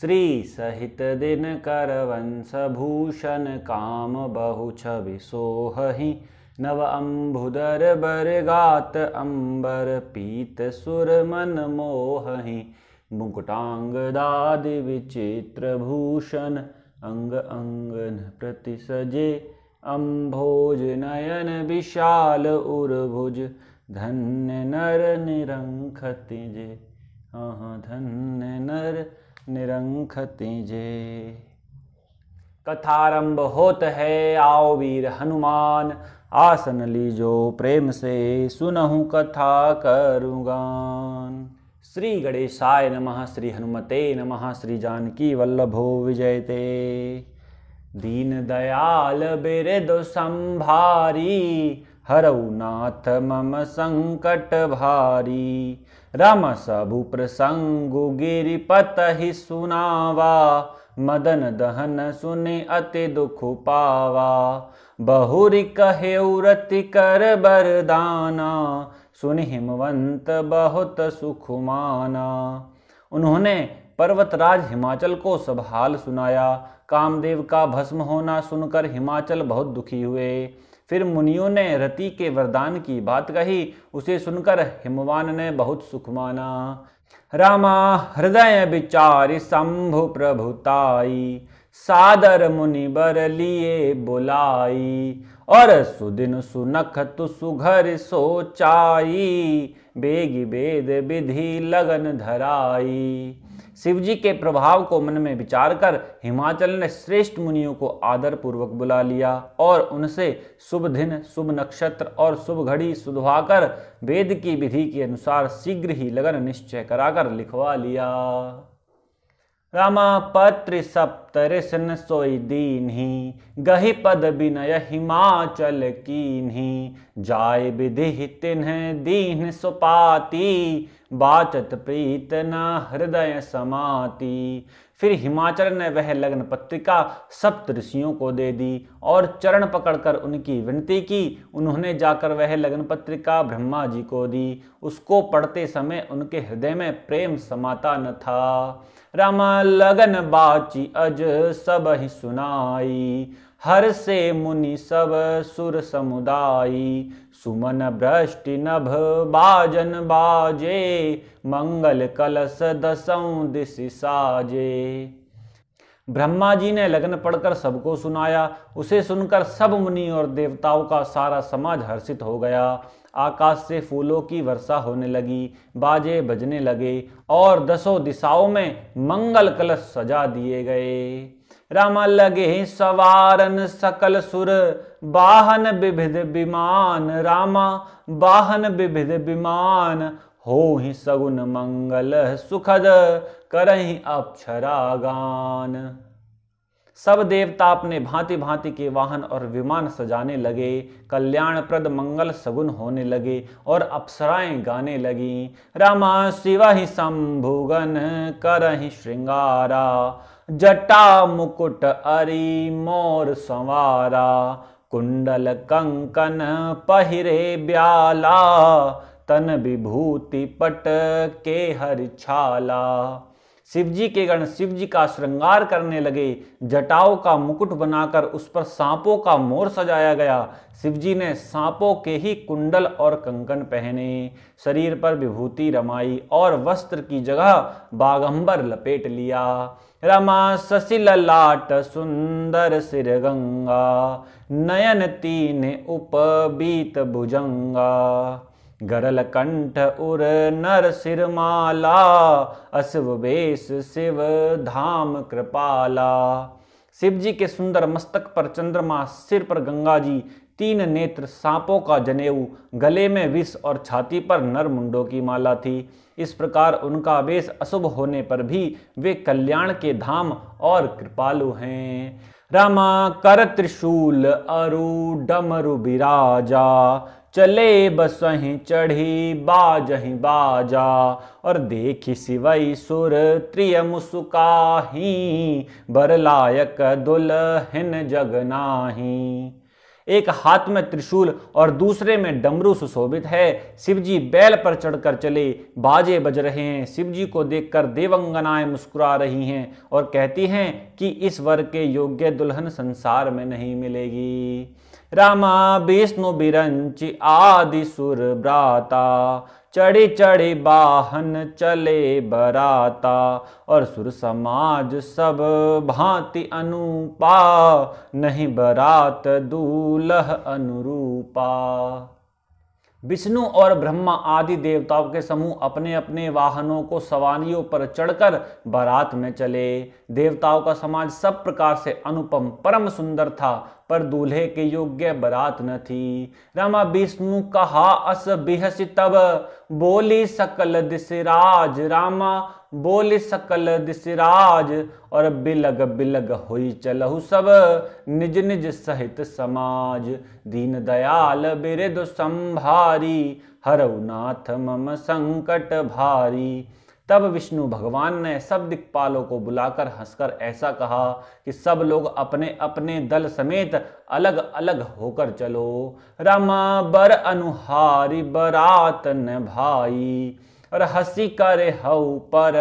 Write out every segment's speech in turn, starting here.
श्री सहित दिन कर वंश भूषण काम बहु छवि सोहहि नव अम्बुदर गात अम्बर पीत सुर मन मोहहि मुकुटांग दादि विचित्र भूषण अंग अंगन प्रति सजे अम्भोज नयन विशाल उर्भुज धन्य नर निरंख तिजे हाँ धन्य नर निरंख तेजे कथारंभ होत है आओ वीर हनुमान आसन लीजो प्रेम से सुनहु कथा करुगान श्री गणेशाय नमः श्री हनुमते नमः श्री जानकी वल्लभो विजयते दीन दयाल बिरद संभारी हरऊ नाथ मम संकट भारी राम सबु प्रसंगु गिरिपत ही सुनावा मदन दहन सुने अति दुख पावा बहुरी कहे उरति कर बरदाना सुन हिमवंत बहुत सुख माना उन्होंने पर्वतराज हिमाचल को सब हाल सुनाया कामदेव का भस्म होना सुनकर हिमाचल बहुत दुखी हुए फिर मुनियों ने रति के वरदान की बात कही उसे सुनकर हिमवान ने बहुत सुख माना रामा हृदय विचार शंभु प्रभुताई सादर मुनि बर लिए बुलाई और सुदिन सुनख तु सुघर सोचाई बेगी बेद विधि लगन धराई शिवजी के प्रभाव को मन में विचार कर हिमाचल ने श्रेष्ठ मुनियों को आदर पूर्वक बुला लिया और उनसे शुभ दिन शुभ नक्षत्र और शुभ घड़ी सुधवाकर वेद की विधि के अनुसार शीघ्र ही लगन निश्चय कराकर लिखवा लिया रमापत्र सप्तृष्ण सोई दीन्ही गहि पद विनय हिमाचल कीन्ही जाय विधि तिन्हें दीन सुपाती बाचत न हृदय समाती फिर हिमाचल ने वह लग्न पत्रिका सप्त ऋषियों को दे दी और चरण पकड़कर उनकी विनती की उन्होंने जाकर वह लग्न पत्रिका ब्रह्मा जी को दी उसको पढ़ते समय उनके हृदय में प्रेम समाता न था रम लगन बाची अज सब ही सुनाई हर से मुनि सब सुर समुदायी सुमन भ्रष्टि नभ बाजन बाजे मंगल कलश दसों दिश साजे ब्रह्मा जी ने लग्न पढ़कर सबको सुनाया उसे सुनकर सब मुनि और देवताओं का सारा समाज हर्षित हो गया आकाश से फूलों की वर्षा होने लगी बाजे बजने लगे और दसों दिशाओं में मंगल कलश सजा दिए गए रामा लगे सवारन सकल सुर बाहन विभिद विमान रामा बाहन विभिद विमान हो ही सगुन मंगल सुखद ही अक्षरा गान सब देवता अपने भांति भांति के वाहन और विमान सजाने लगे कल्याण प्रद मंगल सगुन होने लगे और अप्सराएं गाने लगी रामा शिवा ही शंभुगन ही श्रृंगारा जटा मुकुट अरी मोर संवारा कुंडल कंकन पहिरे ब्याला तन विभूति पट के हर छाला शिवजी के गण शिव जी का श्रृंगार करने लगे जटाओं का मुकुट बनाकर उस पर सांपों का मोर सजाया गया शिव जी ने सांपों के ही कुंडल और कंकन पहने शरीर पर विभूति रमाई और वस्त्र की जगह बागंबर लपेट लिया रमा सशिल लाट सुंदर सिर गंगा नयन तीन उपबीत भुजंगा गरल कंठ उर नर सिरमाला अश्व वेश शिव धाम कृपाला शिव जी के सुंदर मस्तक पर चंद्रमा सिर पर गंगा जी तीन नेत्र सांपों का जनेऊ गले में विष और छाती पर नर मुंडों की माला थी इस प्रकार उनका वेश अशुभ होने पर भी वे कल्याण के धाम और कृपालु हैं रमा कर त्रिशूल अरु डमरु बिराजा चले बसहीं चढ़ी ही बाजा और देखी सिवई सुर त्रिय मुसुकाही बर लायक दुल्हन जगनाही एक हाथ में त्रिशूल और दूसरे में डमरू सुशोभित है शिवजी बैल पर चढ़कर चले बाजे बज रहे हैं शिवजी को देखकर देवंगनाएं मुस्कुरा रही हैं और कहती हैं कि इस वर के योग्य दुल्हन संसार में नहीं मिलेगी रामा विष्णु बिरंचि आदि सुर ब्राता चढ़ी चढ़ी वाहन चले बराता और सुर समाज सब भांति अनुपा नहीं बरात दूलह अनुरूपा विष्णु और ब्रह्मा आदि देवताओं के समूह अपने अपने वाहनों को सवारियों पर चढ़कर बारात में चले देवताओं का समाज सब प्रकार से अनुपम परम सुंदर था पर दूल्हे के योग्य बरात न थी रमा विष्णु कहा अस बिहसी तब बोली सकल दिशराज रामा बोल सकल दिसराज और बिलग बिलग होई चलहु सब निज निज सहित समाज दीन दयाल बिरद संभारी हरऊ नाथ मम संकट भारी तब विष्णु भगवान ने सब दिक्पालों को बुलाकर हंसकर ऐसा कहा कि सब लोग अपने अपने दल समेत अलग अलग होकर चलो रमा बर अनुहारी बरात न भाई और हसी कर हऊ पर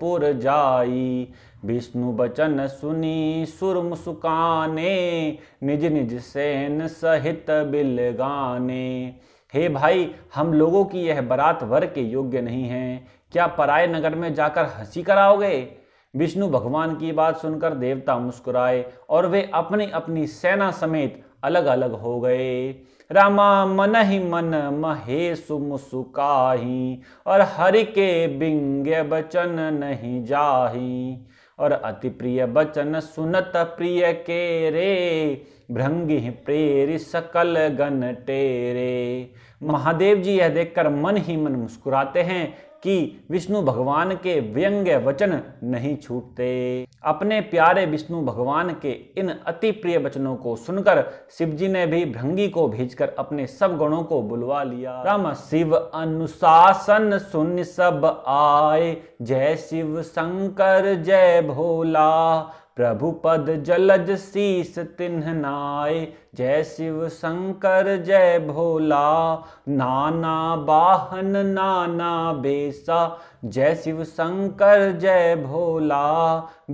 पुर जाई विष्णु बचन सुनी सुर मुस्काने निज निज सेन सहित बिल गाने हे भाई हम लोगों की यह बरात वर के योग्य नहीं है क्या पराय नगर में जाकर हंसी कराओगे विष्णु भगवान की बात सुनकर देवता मुस्कुराए और वे अपनी अपनी सेना समेत अलग अलग हो गए रामा मन ही मन महेशु मुसुकाही और हरि के बिंग बचन नहीं जाही और अति प्रिय बचन सुनत प्रिय के रे भ्रंग प्रेर सकल गन टेरे महादेव जी यह देखकर मन ही मन मुस्कुराते हैं कि विष्णु भगवान के व्यंग्य वचन नहीं छूटते अपने प्यारे विष्णु भगवान के इन अति प्रिय वचनों को सुनकर शिवजी ने भी भृंगी को भेजकर अपने सब गणों को बुलवा लिया रम शिव अनुशासन सुन सब आए जय शिव शंकर जय भोला प्रभु पद जलज शीस तिन्ह नाय जय शिव शंकर जय भोला नाना बाहन नाना बेसा जय शिव शंकर जय भोला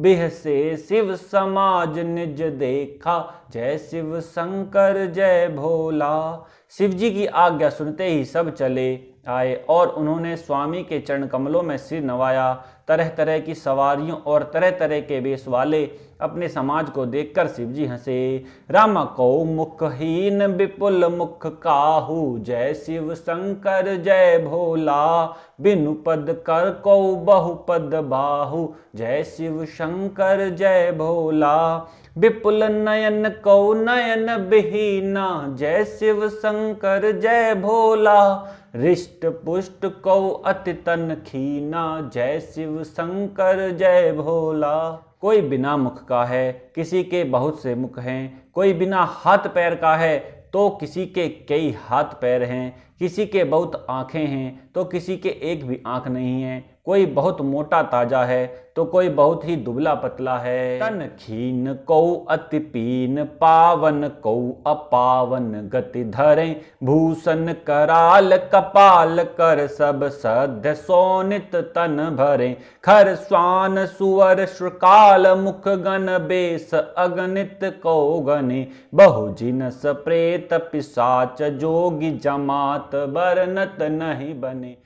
बिह से शिव समाज निज देखा जय शिव शंकर जय भोला शिव जी की आज्ञा सुनते ही सब चले आए और उन्होंने स्वामी के चरण कमलों में सिर नवाया तरह तरह की सवारियों और तरह तरह के वेश वाले अपने समाज को देखकर शिवजी हंसे राम को मुखहीन विपुल मुख काहू जय शिव शंकर जय भोला बिनु पद कर कौ बहुपद बाहु जय शिव शंकर जय भोला विपुल नयन कौ नयन बिहीना जय शिव शंकर जय भोला रिष्ट पुष्ट कौ अति तन खीना जय शिव शंकर जय भोला कोई बिना मुख का है किसी के बहुत से मुख हैं कोई बिना हाथ पैर का है तो किसी के कई हाथ पैर हैं किसी के बहुत आँखें हैं तो किसी के एक भी आँख नहीं है कोई बहुत मोटा ताजा है तो कोई बहुत ही दुबला पतला है तन खीन कौ अति पीन पावन कौ अपावन गति धरे भूषण कराल कपाल कर सब सध्य सोनित तन भरे खर स्वान सुअर श्रकाल मुख गन बेस अगणित कौ गने बहु जिनस प्रेत पिसाच जोगी जमात बरनत नहीं बने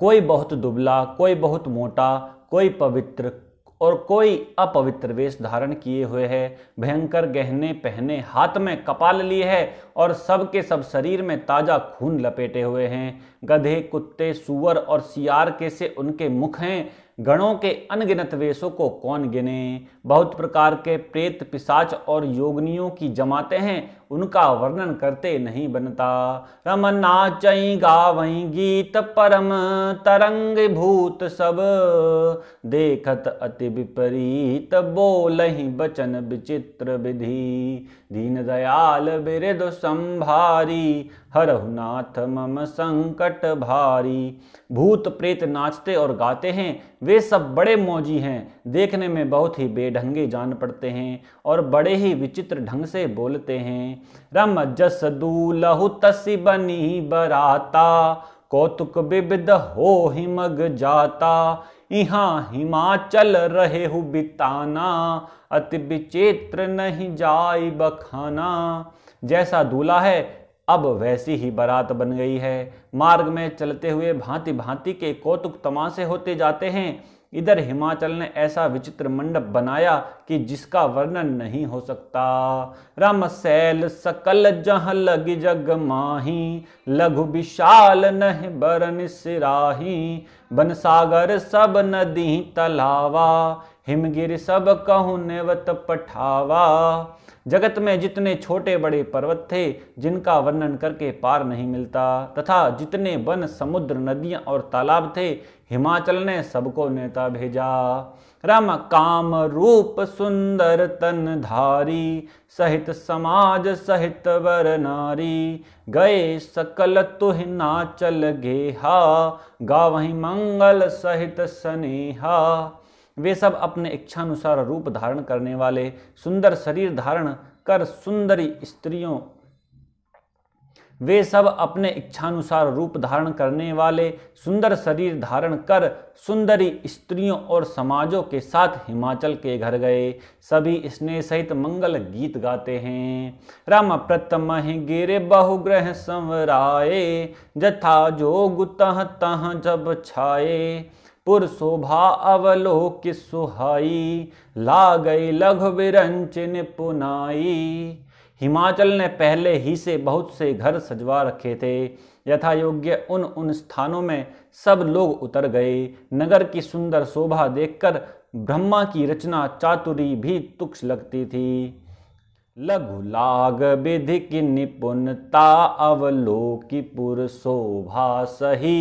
कोई बहुत दुबला कोई बहुत मोटा कोई पवित्र और कोई अपवित्र वेश धारण किए हुए है भयंकर गहने पहने हाथ में कपाल लिए है और सबके सब शरीर में ताजा खून लपेटे हुए हैं गधे कुत्ते सुअर और सियार के से उनके मुख हैं गणों के अनगिनत वेशों को कौन गिने बहुत प्रकार के प्रेत पिसाच और योगनियों की जमाते हैं उनका वर्णन करते नहीं बनता रम नाच गावई गीत परम तरंग भूत सब देखत अति विपरीत बोलही बचन विचित्र विधि दीन दयाल बिरद संभारी हर नाथ मम संकट भारी भूत प्रेत नाचते और गाते हैं वे सब बड़े मौजी हैं देखने में बहुत ही बेढंगे जान पड़ते हैं और बड़े ही विचित्र ढंग से बोलते हैं रम जस लहु तसी बनी बराता कौतुक विविध हो हिमग जाता इहा हिमाचल रहे हु बिताना अति विचित्र नहीं जाई बखाना जैसा दूल्हा है अब वैसी ही बारात बन गई है मार्ग में चलते हुए भांति भांति के कौतुक तमाशे होते जाते हैं इधर हिमाचल ने ऐसा विचित्र मंडप बनाया कि जिसका वर्णन नहीं हो सकता रम सैल सकल जह लग जग माही लघु विशाल नह बरन सिराही बन सागर सब नदी तलावा हिमगिर सब कहूँ नेवत पठावा जगत में जितने छोटे बड़े पर्वत थे जिनका वर्णन करके पार नहीं मिलता तथा जितने वन समुद्र नदियाँ और तालाब थे हिमाचल ने सबको नेता भेजा रम काम रूप सुंदर तन धारी सहित समाज सहित वर नारी गए सकल तुह नाचल गेहा गावही मंगल सहित स्नेहा वे सब अपने इच्छानुसार रूप धारण करने वाले सुंदर शरीर धारण कर सुंदरी स्त्रियों वे सब अपने इच्छानुसार रूप धारण करने वाले सुंदर शरीर धारण कर सुंदरी स्त्रियों और समाजों के साथ हिमाचल के घर गए सभी स्नेह सहित मंगल गीत गाते हैं राम प्रतम गिरे बहुग्रह संवराए जथा जोग तह तह जब छाए पुर शोभा अवलोक सुहाई ला गई लघु विरंच पुनाई हिमाचल ने पहले ही से बहुत से घर सजवा रखे थे यथा योग्य उन उन स्थानों में सब लोग उतर गए नगर की सुंदर शोभा देखकर ब्रह्मा की रचना चातुरी भी तुक्ष लगती थी लघु लाग विधि की निपुणता अवलोकि पुर शोभा सही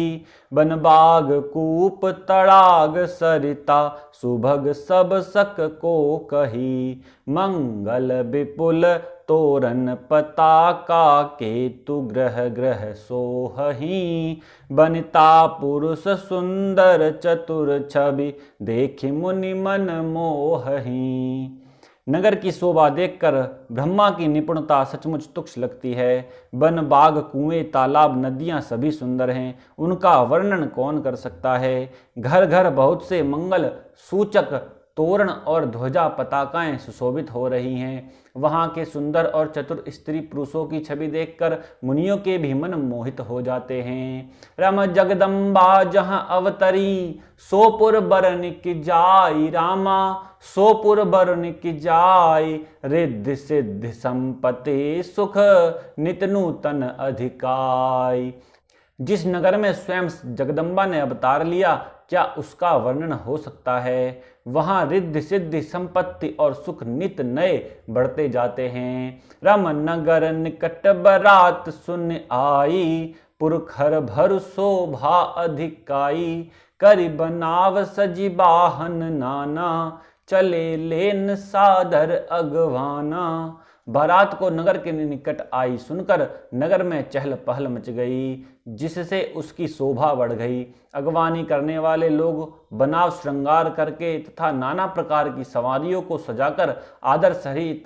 बनबाग कूप तड़ाग सरिता सुभग सब सक को कही मंगल विपुल तोरण पताका केतु ग्रह ग्रह सोहही बनिता पुरुष सुंदर चतुर छवि देखि मुनि मन मोहही नगर की शोभा देखकर ब्रह्मा की निपुणता सचमुच तुक्ष लगती है वन बाग कुएं तालाब नदियां सभी सुंदर हैं उनका वर्णन कौन कर सकता है घर घर बहुत से मंगल सूचक तोरण और ध्वजा पताकाएं सुशोभित हो रही हैं वहां के सुंदर और चतुर स्त्री पुरुषों की छवि देखकर मुनियों के भी मन मोहित हो जाते हैं रम जगदम्बा जहां अवतरी सोपुर बरन की जाय रामा सोपुर बरन की जाय रिद्ध सिद्ध संपत्ति सुख नितनूतन अधिकाय जिस नगर में स्वयं जगदम्बा ने अवतार लिया क्या उसका वर्णन हो सकता है वहाँ रिद्ध सिद्धि संपत्ति और सुख नित नए बढ़ते जाते हैं रम नगर निकट बरात सुन आई पुरखर भर शोभा अधिकाई कर बनाव सजी बाहन नाना चले लेन सादर अगवाना बारात को नगर के निकट आई सुनकर नगर में चहल पहल मच गई जिससे उसकी शोभा बढ़ गई अगवानी करने वाले लोग बनाव श्रृंगार करके तथा नाना प्रकार की सवारियों को सजाकर आदर सहित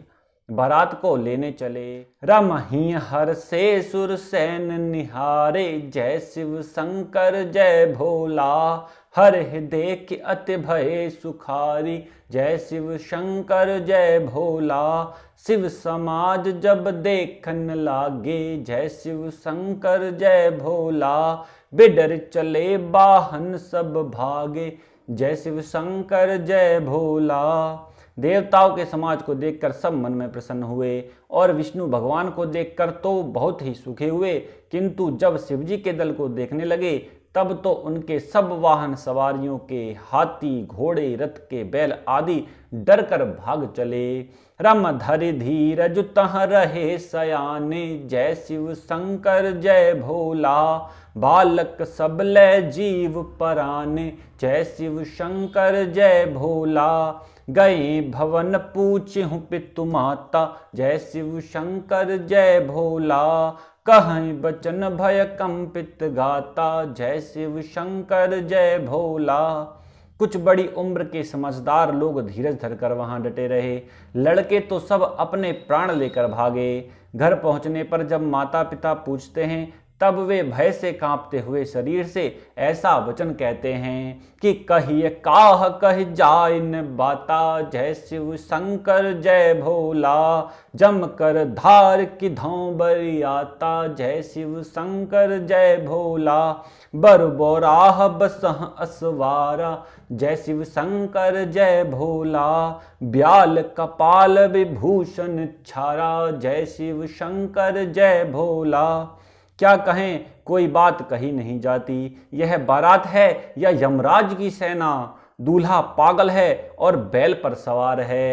बारात को लेने चले रमही हर से सुर सैन निहारे जय शिव शंकर जय भोला हर देख अति भय सुखारी जय शिव शंकर जय भोला शिव समाज जब देखन लागे जय शिव शंकर जय भोला बिडर चले बाहन सब भागे जय शिव शंकर जय भोला देवताओं के समाज को देखकर सब मन में प्रसन्न हुए और विष्णु भगवान को देखकर तो बहुत ही सुखी हुए किंतु जब शिवजी के दल को देखने लगे तब तो उनके सब वाहन सवारियों के हाथी घोड़े रथ के बैल आदि डर कर भाग चले रम धर धीरज तह रहे सयाने जय शिव शंकर जय भोला बालक सब जीव पराने जय शिव शंकर जय भोला गए भवन पूछ पितु माता जय शिव शंकर जय भोला कहीं बचन भय कंपित गाता जय शिव शंकर जय भोला कुछ बड़ी उम्र के समझदार लोग धीरज धरकर वहां डटे रहे लड़के तो सब अपने प्राण लेकर भागे घर पहुंचने पर जब माता पिता पूछते हैं तब वे भय से कांपते हुए शरीर से ऐसा वचन कहते हैं कि कहिए काह कह जाय बाता जय शिव शंकर जय भोला जम कर धार कि धौ आता जय शिव शंकर जय भोला बर बोराह बस असवारा जय शिव शंकर जय भोला ब्याल कपाल विभूषण छारा जय शिव शंकर जय भोला क्या कहें कोई बात कही नहीं जाती यह बारात है या यमराज की सेना दूल्हा पागल है और बैल पर सवार है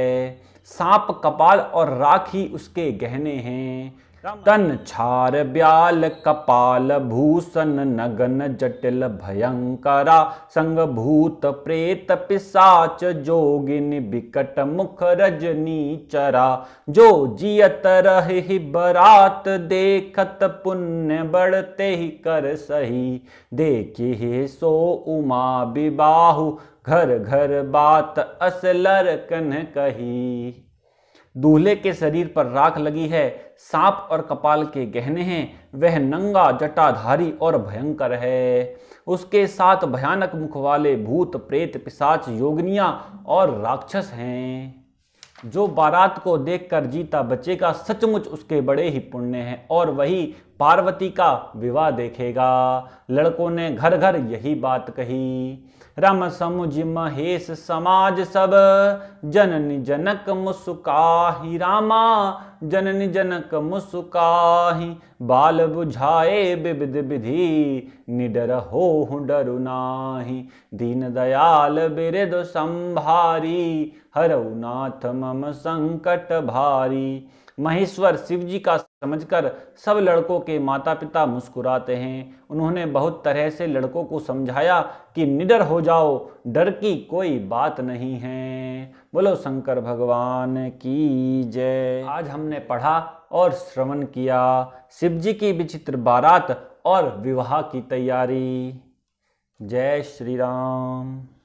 सांप कपाल और राखी उसके गहने हैं तन छार ब्याल कपाल भूषण नगन जटिल भयंकरा संग भूत प्रेत पिसाच जोगिन बिकट मुख रजनी चरा जो जियत रह बरात देखत पुण्य बढ़ते ही कर सही देखी सो उमा विबाहु घर घर बात असलर कन कही दूल्हे के शरीर पर राख लगी है सांप और कपाल के गहने हैं वह नंगा जटाधारी और भयंकर है उसके साथ भयानक मुख वाले भूत प्रेत पिशाच योगनिया और राक्षस हैं जो बारात को देखकर जीता बचेगा सचमुच उसके बड़े ही पुण्य हैं और वही पार्वती का विवाह देखेगा लड़कों ने घर घर यही बात कही रम समुझ महेश समाज सब जनन जनक मुसुकाही रामा जनन जनक मुसुकाही बाल बुझाए विविध विधि निडर हो डरु नाही दीन दयाल बिरद संभारी हरऊ नाथ मम संकट भारी महेश्वर शिव जी का समझकर सब लड़कों के माता पिता मुस्कुराते हैं उन्होंने बहुत तरह से लड़कों को समझाया कि निडर हो जाओ डर की कोई बात नहीं है बोलो शंकर भगवान की जय आज हमने पढ़ा और श्रवण किया शिव जी की विचित्र बारात और विवाह की तैयारी जय श्री राम